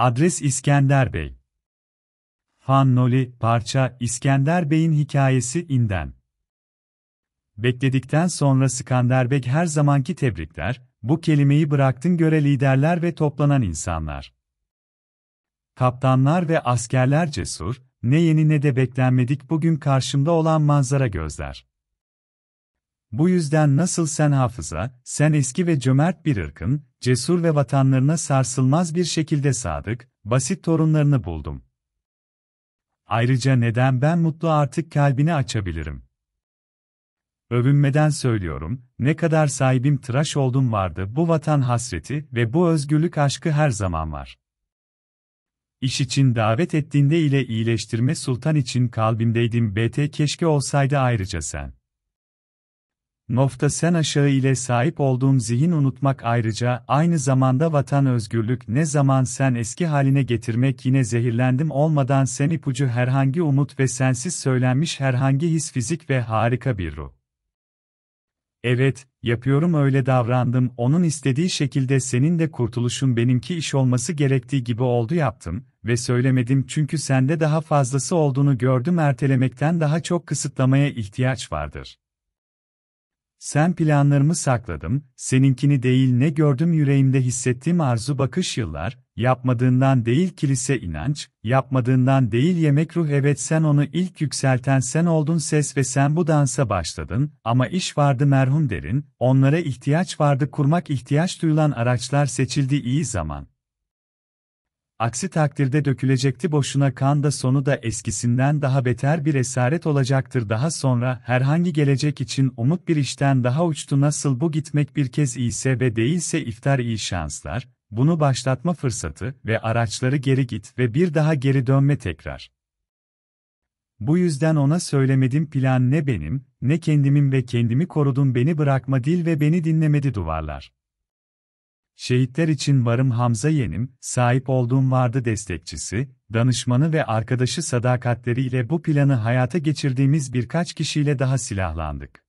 Adres İskender Bey. Fannoli, parça İskender Bey'in hikayesi inden. Bekledikten sonra Skanderbeg her zamanki tebrikler, bu kelimeyi bıraktın göre liderler ve toplanan insanlar. Kaptanlar ve askerler cesur, ne yeni ne de beklenmedik bugün karşımda olan manzara gözler. Bu yüzden nasıl sen hafıza, sen eski ve cömert bir ırkın, cesur ve vatanlarına sarsılmaz bir şekilde sadık, basit torunlarını buldum. Ayrıca neden ben mutlu artık kalbini açabilirim? Övünmeden söylüyorum, ne kadar sahibim tıraş oldum vardı bu vatan hasreti ve bu özgürlük aşkı her zaman var. İş için davet ettiğinde ile iyileştirme sultan için kalbimdeydim BT keşke olsaydı ayrıca sen. Nofta sen aşağı ile sahip olduğum zihin unutmak ayrıca aynı zamanda vatan özgürlük ne zaman sen eski haline getirmek yine zehirlendim olmadan sen ipucu herhangi umut ve sensiz söylenmiş herhangi his fizik ve harika bir ruh. Evet, yapıyorum öyle davrandım onun istediği şekilde senin de kurtuluşun benimki iş olması gerektiği gibi oldu yaptım ve söylemedim çünkü sende daha fazlası olduğunu gördüm ertelemekten daha çok kısıtlamaya ihtiyaç vardır. Sen planlarımı sakladım, seninkini değil ne gördüm yüreğimde hissettiğim arzu bakış yıllar, yapmadığından değil kilise inanç, yapmadığından değil yemek ruh evet sen onu ilk yükselten sen oldun ses ve sen bu dansa başladın, ama iş vardı merhum derin, onlara ihtiyaç vardı kurmak ihtiyaç duyulan araçlar seçildi iyi zaman. Aksi takdirde dökülecekti boşuna kan da sonu da eskisinden daha beter bir esaret olacaktır daha sonra herhangi gelecek için umut bir işten daha uçtu nasıl bu gitmek bir kez iyiyse ve değilse iftar iyi şanslar, bunu başlatma fırsatı ve araçları geri git ve bir daha geri dönme tekrar. Bu yüzden ona söylemedim plan ne benim, ne kendimin ve kendimi korudun beni bırakma dil ve beni dinlemedi duvarlar. Şehitler için varım Hamza Yenim, sahip olduğum vardı destekçisi, danışmanı ve arkadaşı sadakatleriyle bu planı hayata geçirdiğimiz birkaç kişiyle daha silahlandık.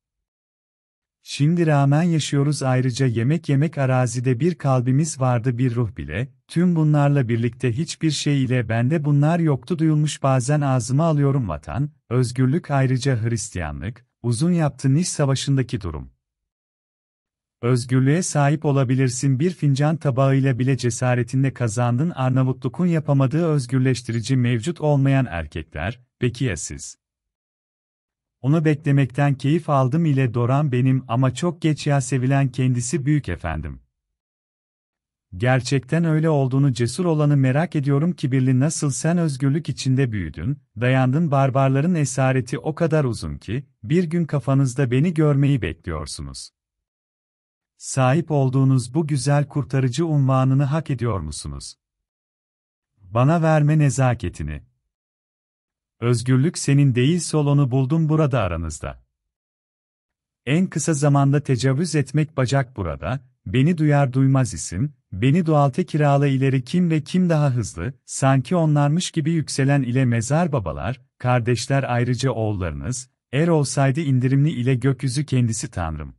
Şimdi rağmen yaşıyoruz ayrıca yemek yemek arazide bir kalbimiz vardı bir ruh bile, tüm bunlarla birlikte hiçbir şey ile bende bunlar yoktu duyulmuş bazen ağzıma alıyorum vatan, özgürlük ayrıca Hristiyanlık, uzun yaptı Niş Savaşı'ndaki durum. Özgürlüğe sahip olabilirsin bir fincan tabağıyla bile cesaretinle kazandın Arnavutluk'un yapamadığı özgürleştirici mevcut olmayan erkekler, peki ya siz? Onu beklemekten keyif aldım ile Doran benim ama çok geç ya sevilen kendisi büyük efendim. Gerçekten öyle olduğunu cesur olanı merak ediyorum kibirli nasıl sen özgürlük içinde büyüdün, dayandın barbarların esareti o kadar uzun ki, bir gün kafanızda beni görmeyi bekliyorsunuz. Sahip olduğunuz bu güzel kurtarıcı unvanını hak ediyor musunuz? Bana verme nezaketini. Özgürlük senin değil solonu buldum burada aranızda. En kısa zamanda tecavüz etmek bacak burada, beni duyar duymaz isim, beni dualte kirala ileri kim ve kim daha hızlı, sanki onlarmış gibi yükselen ile mezar babalar, kardeşler ayrıca oğullarınız, er olsaydı indirimli ile gökyüzü kendisi tanrım.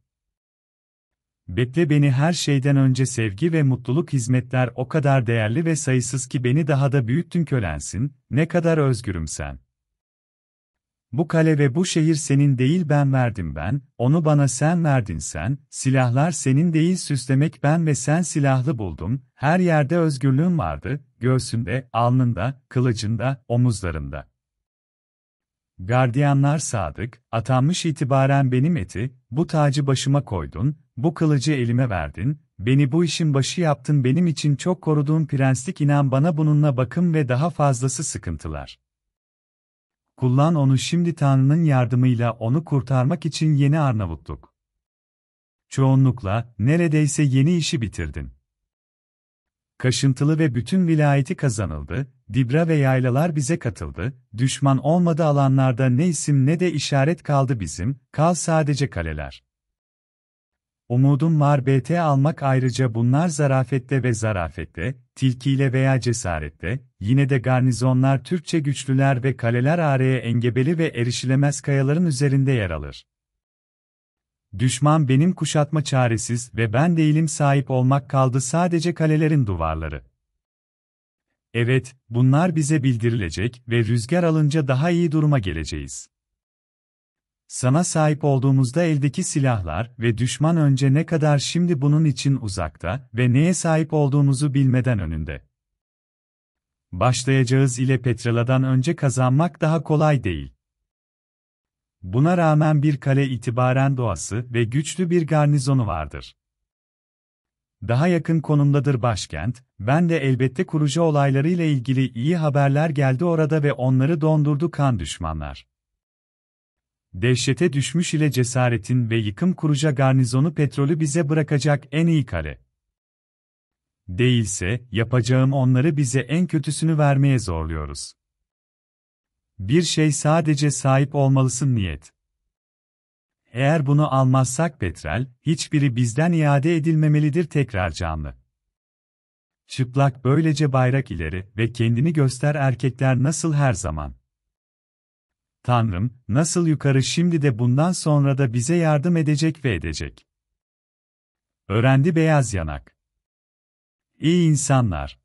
Bekle beni her şeyden önce sevgi ve mutluluk hizmetler o kadar değerli ve sayısız ki beni daha da büyüttün kölensin, ne kadar özgürüm sen. Bu kale ve bu şehir senin değil ben verdim ben, onu bana sen verdin sen, silahlar senin değil süslemek ben ve sen silahlı buldum, her yerde özgürlüğüm vardı, Göğsünde, alnında, kılıcında, omuzlarında. Gardiyanlar sadık, atanmış itibaren benim eti, bu tacı başıma koydun, bu kılıcı elime verdin, beni bu işin başı yaptın benim için çok koruduğun prenslik inan bana bununla bakım ve daha fazlası sıkıntılar. Kullan onu şimdi Tanrı'nın yardımıyla onu kurtarmak için yeni Arnavutluk. Çoğunlukla, neredeyse yeni işi bitirdin. Kaşıntılı ve bütün vilayeti kazanıldı, Dibra ve yaylalar bize katıldı, düşman olmadı alanlarda ne isim ne de işaret kaldı bizim, kal sadece kaleler. Umudum var BT almak ayrıca bunlar zarafette ve zarafette, tilkiyle veya cesarette, yine de garnizonlar Türkçe güçlüler ve kaleler araya engebeli ve erişilemez kayaların üzerinde yer alır. Düşman benim kuşatma çaresiz ve ben değilim sahip olmak kaldı sadece kalelerin duvarları. Evet, bunlar bize bildirilecek ve rüzgar alınca daha iyi duruma geleceğiz. Sana sahip olduğumuzda eldeki silahlar ve düşman önce ne kadar şimdi bunun için uzakta ve neye sahip olduğumuzu bilmeden önünde. Başlayacağız ile Petrela'dan önce kazanmak daha kolay değil. Buna rağmen bir kale itibaren doğası ve güçlü bir garnizonu vardır. Daha yakın konumdadır başkent, ben de elbette kurucu olaylarıyla ilgili iyi haberler geldi orada ve onları dondurdu kan düşmanlar. Dehşete düşmüş ile cesaretin ve yıkım kuruca garnizonu petrolü bize bırakacak en iyi kale. Değilse, yapacağım onları bize en kötüsünü vermeye zorluyoruz. Bir şey sadece sahip olmalısın niyet. Eğer bunu almazsak petrel, hiçbiri bizden iade edilmemelidir tekrar canlı. Çıplak böylece bayrak ileri ve kendini göster erkekler nasıl her zaman. Tanrım, nasıl yukarı şimdi de bundan sonra da bize yardım edecek ve edecek. Öğrendi beyaz yanak. İyi insanlar.